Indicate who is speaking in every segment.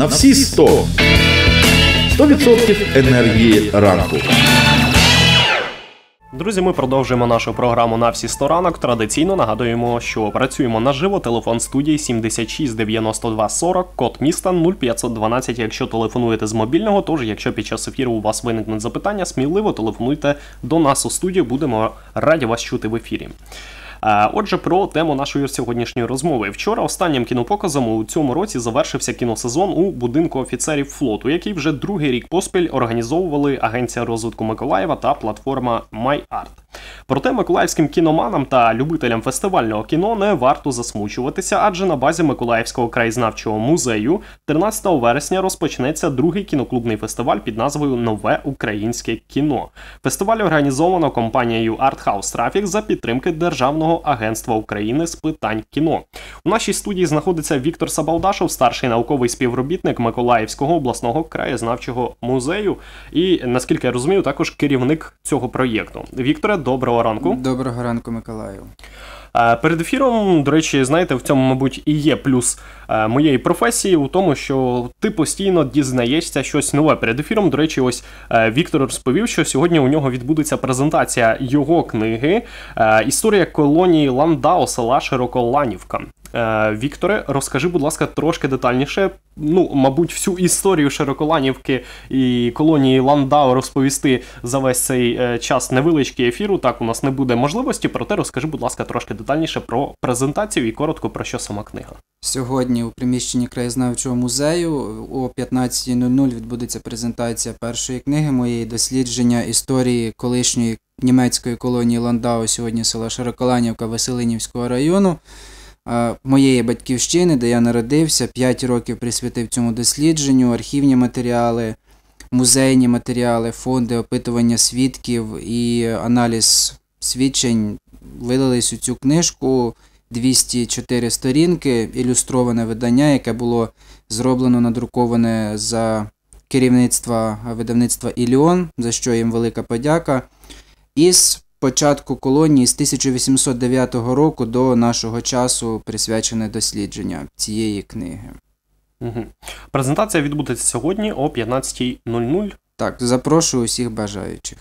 Speaker 1: на всі 100.
Speaker 2: 100%
Speaker 1: енергії ранку.
Speaker 2: Друзі, ми продовжуємо нашу програму на всі 100 ранок. Традиційно нагадуємо, що працюємо наживо. Телефон студії 76 92 40, код міста 0512. Якщо телефонуєте з мобільного, тож якщо під час ефіру у вас виникнуть запитання, сміливо телефонуйте до нас у студію. Будемо раді вас чути в ефірі. Е, отже, про тему нашої сьогоднішньої розмови. Вчора останнім кінопоказом у цьому році завершився кіносезон у будинку офіцерів флоту, який вже другий рік поспіль організовували Агенція розвитку Миколаєва та платформа MyArt. Проте миколаївським кіноманам та любителям фестивального кіно не варто засмучуватися, адже на базі Миколаївського краєзнавчого музею 13 вересня розпочнеться другий кіноклубний фестиваль під назвою Нове українське кіно. Фестиваль організовано компанією Art House Traffic за підтримки державного. Національного агентства України з питань кіно. У нашій студії знаходиться Віктор Сабалдашов, старший науковий співробітник Миколаївського обласного краєзнавчого музею. І наскільки я розумію, також керівник цього проєкту. Вікторе, доброго ранку. Доброго ранку, Миколаю. Перед ефіром, до речі, знаєте, в цьому, мабуть, і є плюс е, моєї професії у тому, що ти постійно дізнаєшся щось нове. Перед ефіром, до речі, ось е, Віктор розповів, що сьогодні у нього відбудеться презентація його книги е, Історія колонії Ландау села Широколанівка. Е, Вікторе, розкажи, будь ласка, трошки детальніше. Ну, мабуть, всю історію Широколанівки і колонії Ландау розповісти за весь цей е, час невеличкий ефіру. Так у нас не буде можливості, проте розкажи, будь ласка, трошки детальніше про презентацію і коротко про що сама книга.
Speaker 1: Сьогодні у приміщенні краєзнавчого музею о 15.00 відбудеться презентація першої книги моєї дослідження історії колишньої німецької колонії Ландау сьогодні села Широколанівка Веселинівського району. Е, моєї батьківщини, де я народився, 5 років присвятив цьому дослідженню, архівні матеріали, музейні матеріали, фонди опитування свідків і аналіз свідчень вилились у цю книжку. 204 сторінки, ілюстроване видання, яке було зроблено, надруковане за керівництва видавництва Іліон, за що їм велика подяка, із початку колонії з 1809 року до нашого часу присвячене дослідження цієї книги.
Speaker 2: Угу. Презентація відбудеться сьогодні о 15.00. Так, запрошую усіх бажаючих.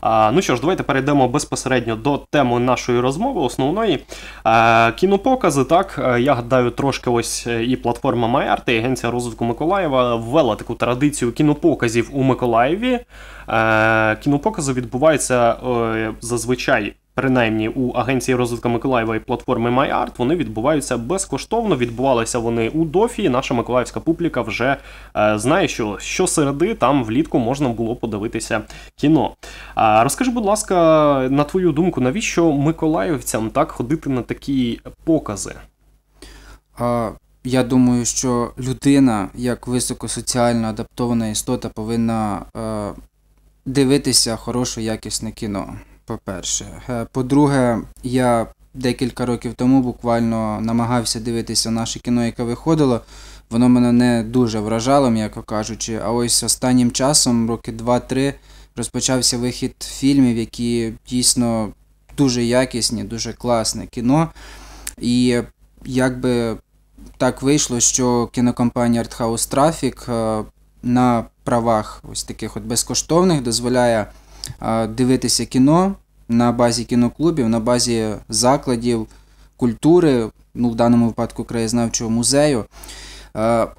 Speaker 2: А, Ну що ж, давайте перейдемо безпосередньо до теми нашої розмови, основної. А, Кінопокази, так, е, я гадаю, трошки ось е, і платформа MyArt, і Агенція розвитку Миколаєва ввела таку традицію кінопоказів у Миколаєві. А, е, кінопокази відбуваються зазвичай Принаймні у Агенції розвитку Миколаєва і платформи MyArt вони відбуваються безкоштовно. Відбувалися вони у Дофі. Наша миколаївська публіка вже е, знає, що щосереди там влітку можна було подивитися кіно. Е, розкажи, будь ласка, на твою думку, навіщо миколаївцям так ходити на такі покази? А, Я думаю, що людина, як високосоціально
Speaker 1: адаптована істота, повинна е, дивитися хороше якісне кіно. По-перше, е, по-друге, я декілька років тому буквально намагався дивитися наше кіно, яке виходило. Воно мене не дуже вражало, м'яко кажучи. А ось останнім часом, роки 2-3, розпочався вихід фільмів, які дійсно дуже якісні, дуже класне кіно. І якби так вийшло, що кінокомпанія Артхаус Traffic е, на правах ось таких от безкоштовних дозволяє дивитися кіно на базі кіноклубів, на базі закладів культури, ну в даному випадку краєзнавчого музею.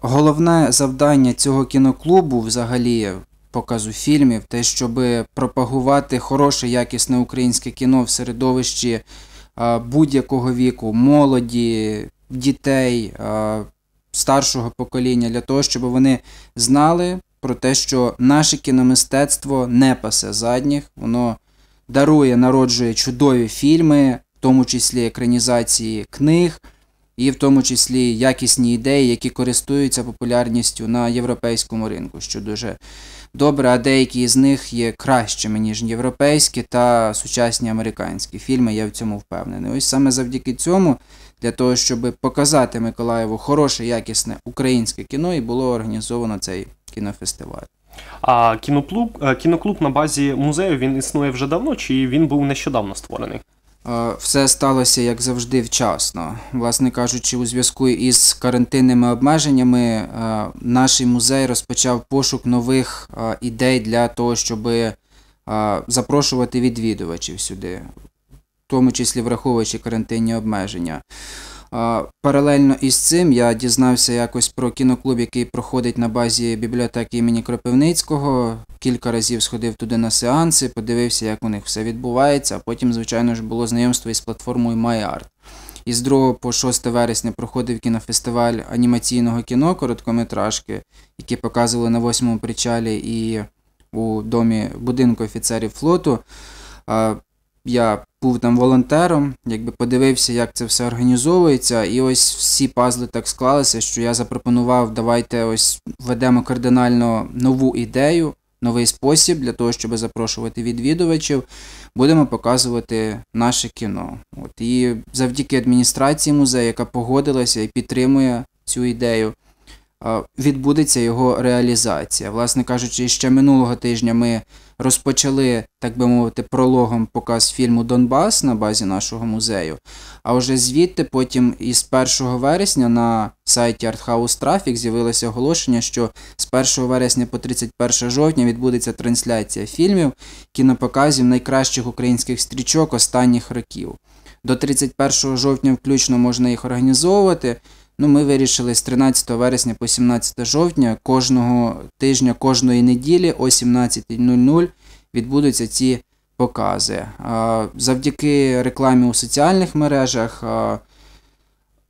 Speaker 1: Головне завдання цього кіноклубу взагалі. Показу фільмів, те, щоб пропагувати хороше, якісне українське кіно в середовищі будь-якого віку, молоді, дітей, старшого покоління, для того, щоб вони знали про те, що наше кіномистецтво не пасе задніх, воно дарує, народжує чудові фільми, в тому числі екранізації книг, і в тому числі якісні ідеї, які користуються популярністю на європейському ринку, що дуже добре, а деякі з них є кращими, ніж європейські та сучасні американські фільми, я в цьому впевнений. Ось саме завдяки цьому. Для того щоб показати Миколаєву хороше якісне українське кіно, і було організовано цей
Speaker 2: кінофестиваль. А кіноклуб, е, кіноклуб на базі музею він існує вже давно, чи він був нещодавно створений? Е, все сталося як завжди вчасно. Власне
Speaker 1: кажучи, у зв'язку із карантинними обмеженнями е, наш музей розпочав пошук нових ідей для того, щоб запрошувати відвідувачів сюди, в тому числі враховуючи карантинні обмеження. Паралельно із цим я дізнався якось про кіноклуб, який проходить на базі бібліотеки імені Кропивницького. Кілька разів сходив туди на сеанси, подивився, як у них все відбувається. А потім, звичайно ж, було знайомство із платформою MyArt. Із 2 по 6 вересня проходив кінофестиваль анімаційного кіно короткометражки, які показували на восьмому причалі і у домі будинку офіцерів флоту. Я був там волонтером, якби подивився, як це все організовується, і ось всі пазли так склалися, що я запропонував, давайте ось введемо кардинально нову ідею, новий спосіб для того, щоб запрошувати відвідувачів, будемо показувати наше кіно. От І завдяки адміністрації музею, яка погодилася і підтримує цю ідею, відбудеться його реалізація. Власне кажучи, ще минулого тижня ми розпочали, так би мовити, прологом показ фільму Донбас на базі нашого музею. А вже звідти, потім із 1 вересня на сайті Артхаус Трафік з'явилося оголошення, що з 1 вересня по 31 жовтня відбудеться трансляція фільмів, кінопоказів найкращих українських стрічок останніх років. До 31 жовтня включно можна їх організовувати. Ну, Ми вирішили з 13 вересня по 17 жовтня кожного тижня, кожної неділі о 17.00 відбудуться ці покази. Завдяки рекламі у соціальних мережах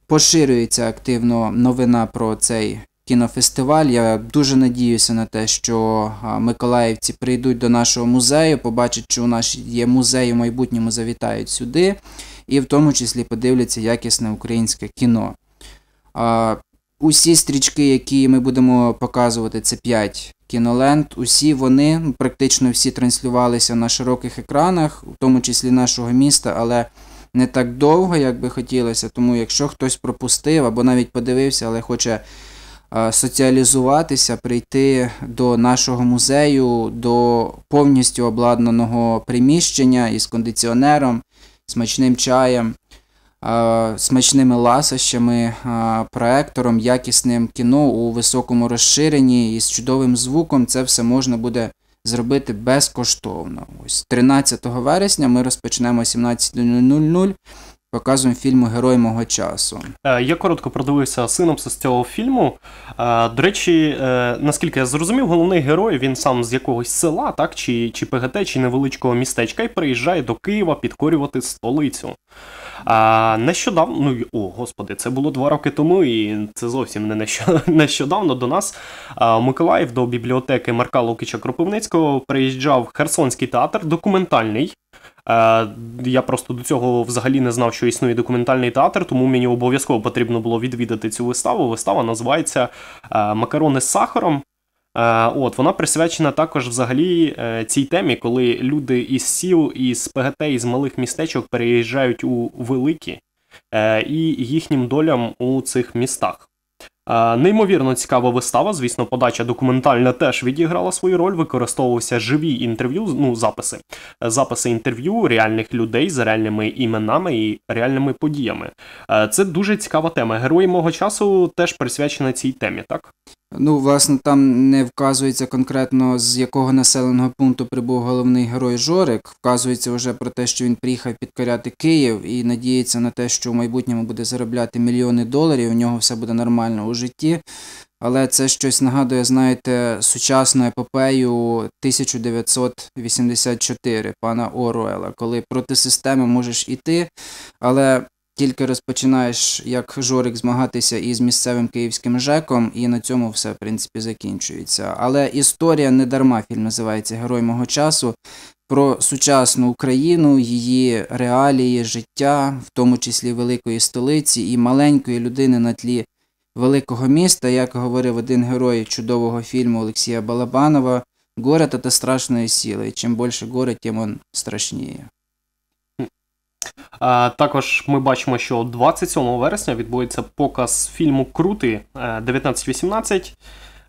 Speaker 1: поширюється активно новина про цей кінофестиваль. Я дуже надіюся на те, що миколаївці прийдуть до нашого музею, побачать, що у нас є музей, у майбутньому завітають сюди, і в тому числі подивляться якісне українське кіно. Усі стрічки, які ми будемо показувати, це 5 кіноленд. Усі вони ну, практично всі транслювалися на широких екранах, в тому числі нашого міста, але не так довго, як би хотілося. Тому, якщо хтось пропустив або навіть подивився, але хоче соціалізуватися, прийти до нашого музею, до повністю обладнаного приміщення із кондиціонером, смачним чаєм. Е, смачними ласощами, е, проектором, якісним кіно у високому розширенні і з чудовим звуком це все можна буде зробити безкоштовно. Ось 13 вересня ми розпочнемо 17.00 показуємо фільму Герой мого часу.
Speaker 2: Е, я коротко продивився синопсис цього фільму. Е, до речі, е, наскільки я зрозумів, головний герой він сам з якогось села, так, чи чи ПГТ, чи невеличкого містечка, і приїжджає до Києва підкорювати столицю. А Нещодавно, ну о господи, це було два роки тому, і це зовсім не нещодавно до нас Миколаїв до бібліотеки Марка Лукича Кропивницького приїжджав Херсонський театр документальний. Е, я просто до цього взагалі не знав, що існує документальний театр, тому мені обов'язково потрібно було відвідати цю виставу. Вистава називається е, Макарони з сахаром. Е, от вона присвячена також взагалі цій темі, коли люди із сіл, із ПГТ, із малих містечок переїжджають у великі і їхнім долям у цих містах. Е, неймовірно цікава вистава. Звісно, подача документальна теж відіграла свою роль, використовувалися живі інтерв'ю, ну, записи, е, записи інтерв'ю реальних людей з реальними іменами і реальними подіями. Е, це дуже цікава тема. Герої мого часу теж присвячена цій темі, так?
Speaker 1: Ну, власне, там не вказується конкретно з якого населеного пункту прибув головний герой Жорик. Вказується вже про те, що він приїхав підкоряти Київ і надіється на те, що в майбутньому буде заробляти мільйони доларів. У нього все буде нормально у житті. Але це щось нагадує, знаєте, сучасну епопею 1984 пана Оруела, коли проти системи можеш іти, але тільки розпочинаєш, як жорик, змагатися із місцевим київським жеком, і на цьому все в принципі закінчується. Але історія не дарма фільм називається Герой мого часу. Про сучасну Україну, її реалії, життя, в тому числі великої столиці і маленької людини на тлі великого міста, як говорив один герой чудового фільму Олексія Балабанова, горе та страшне сила, і чим більше горе, тим він страшніє.
Speaker 2: Також ми бачимо, що 27 вересня відбудеться показ фільму Крути 1918. Е,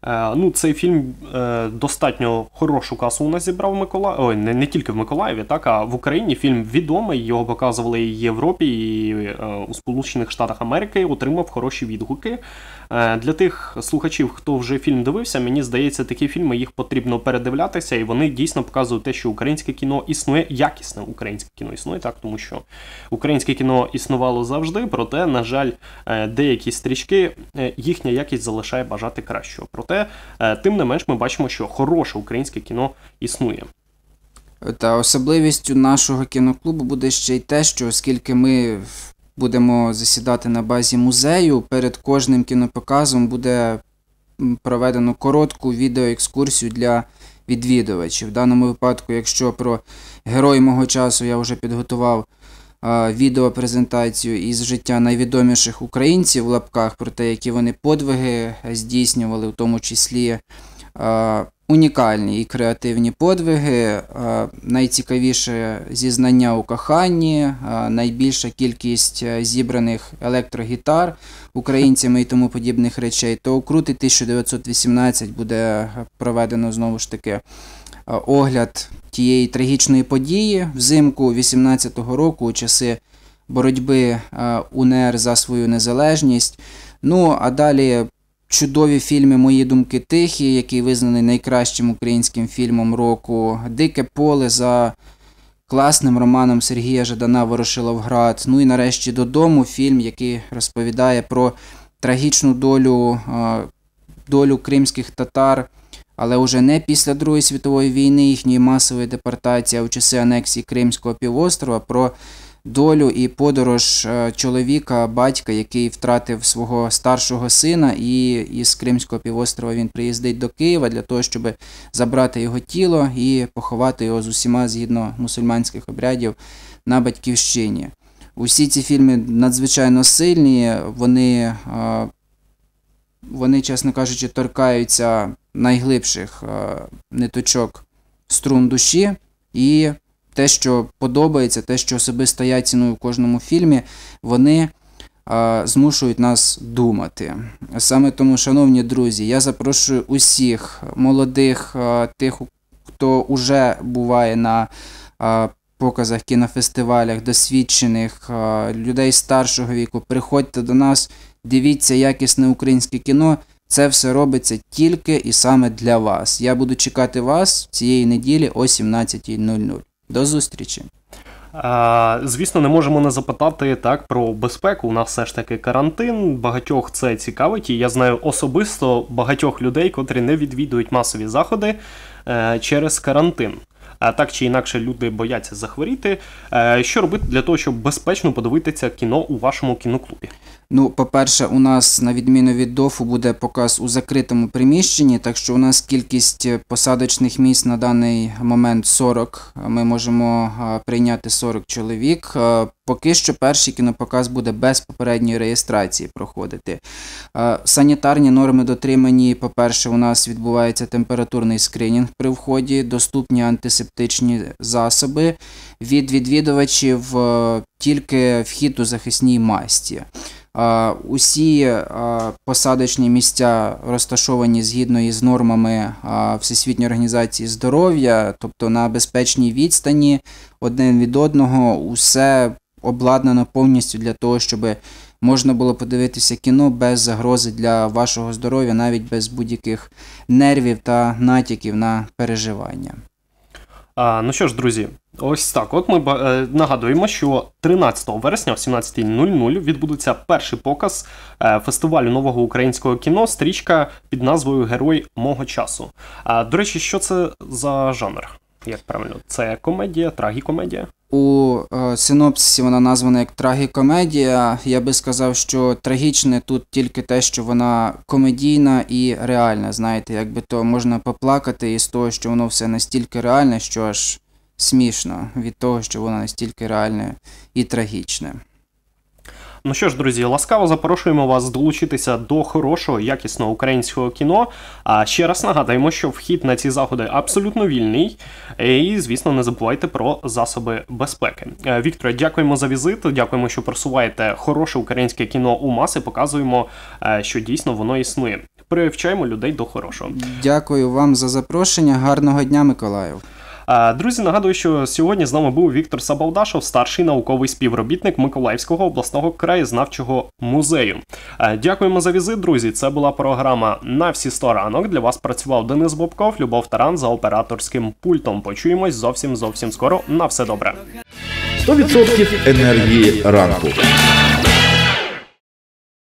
Speaker 2: Е, ну, Цей фільм е, достатньо хорошу касу у нас зібрав в Ой, не, не тільки в Миколаєві, так, а в Україні фільм відомий, його показували і в Європі, і е, у Сполучених Штатах Америки, отримав хороші відгуки. Для тих слухачів, хто вже фільм дивився, мені здається, такі фільми їх потрібно передивлятися, і вони дійсно показують те, що українське кіно існує, якісне українське кіно існує, так, тому що українське кіно існувало завжди, проте, на жаль, деякі стрічки їхня якість залишає бажати кращого. Проте, е, тим не менш, ми бачимо, що хороше українське кіно існує.
Speaker 1: Та особливістю нашого кіноклубу буде ще й те, що оскільки ми будемо засідати на базі музею, перед кожним кінопоказом буде проведено коротку відеоекскурсію для відвідувачів. В даному випадку, якщо про герой мого часу я вже підготував Е, відеопрезентацію із життя найвідоміших українців в лапках про те, які вони подвиги здійснювали, в тому числі е, унікальні і креативні подвиги, е, найцікавіше зізнання у коханні, е, найбільша кількість е, зібраних електрогітар українцями і тому подібних речей, то окрути 1918 буде проведено знову ж таки огляд тієї трагічної події взимку 18-го року у часи боротьби УНР за свою незалежність. Ну а далі Чудові фільми Мої думки тихі, який визнаний найкращим українським фільмом року. Дике поле за класним романом Сергія Жадана Ворошиловград. Ну і нарешті додому фільм, який розповідає про трагічну долю, долю кримських татар, але уже не після Другої світової війни їхньої масової депортації а у часи анексії Кримського півострова. про долю і подорож е, чоловіка, батька, який втратив свого старшого сина, і із Кримського півострова він приїздить до Києва для того, щоб забрати його тіло і поховати його з усіма згідно мусульманських обрядів на батьківщині. Усі ці фільми надзвичайно сильні, вони, е, вони, чесно кажучи, торкаються найглибших е, ниточок струн душі і те, що подобається, те, що особисто я ціную в кожному фільмі, вони е, змушують нас думати. Саме тому, шановні друзі, я запрошую усіх молодих, е, тих, хто уже буває на е, показах, кінофестивалях, досвідчених, людей старшого віку, приходьте до нас, дивіться якісне українське кіно. Це все робиться тільки і саме для вас. Я буду чекати вас цієї неділі о 17.00. До зустрічі.
Speaker 2: Звісно, не можемо не запитати так про безпеку. У нас все ж таки карантин. Багатьох це цікавить, і я знаю особисто багатьох людей, котрі не відвідують масові заходи е, через карантин. Е, так чи інакше люди бояться захворіти. Е, що робити для того, щоб безпечно подивитися кіно у вашому кіноклубі? Ну,
Speaker 1: по-перше, у нас на відміну від дофу буде показ у закритому приміщенні, так що у нас кількість е, посадочних місць на даний момент 40. Ми можемо прийняти 40 чоловік. Поки що перший кінопоказ буде без попередньої реєстрації проходити. Е, санітарні норми дотримані, по-перше, у нас відбувається температурний скринінг при вході, доступні антисептичні засоби. Від відвідувачів е, тільки вхід у захисній масті. Е, усі посадочні місця розташовані згідно із нормами Всесвітньої організації здоров'я, тобто на безпечній відстані один від одного, усе обладнано повністю для того, щоб можна було подивитися кіно без загрози для вашого здоров'я, навіть без будь-яких нервів та натяків на переживання.
Speaker 2: А, Ну що ж, друзі, ось так. От ми е, нагадуємо, що 13 вересня о 17.00 відбудеться перший показ е, фестивалю нового українського кіно, стрічка під назвою Герой мого часу. А, До речі, що це за жанр? Як правильно, це комедія, трагікомедія?
Speaker 1: У е, синопсисі вона названа як трагікомедія. Я би сказав, що трагічне тут тільки те, що вона комедійна і реальна. Знаєте, якби то можна поплакати із того, що воно все настільки реальне, що аж смішно від того, що воно
Speaker 2: настільки реальне і трагічне. Ну що ж, друзі, ласкаво запрошуємо вас долучитися до хорошого, якісного українського кіно. А ще раз нагадаємо, що вхід на ці заходи абсолютно вільний. І, звісно, не забувайте про засоби безпеки. Е, Вікторе, дякуємо за візит. Дякуємо, що просуваєте хороше українське кіно у маси. Показуємо, е, що дійсно воно існує. Привчаємо людей до хорошого.
Speaker 1: Дякую вам
Speaker 2: за запрошення. Гарного дня, Миколаїв. Друзі, нагадую, що сьогодні з нами був Віктор Сабалдашов, старший науковий співробітник Миколаївського обласного краєзнавчого музею. Дякуємо за візит, друзі. Це була програма на всі 100 ранок. Для вас працював Денис Бобков, Любов Таран за операторським пультом. Почуємось зовсім зовсім скоро. На все добре.
Speaker 1: 100% енергії ранку.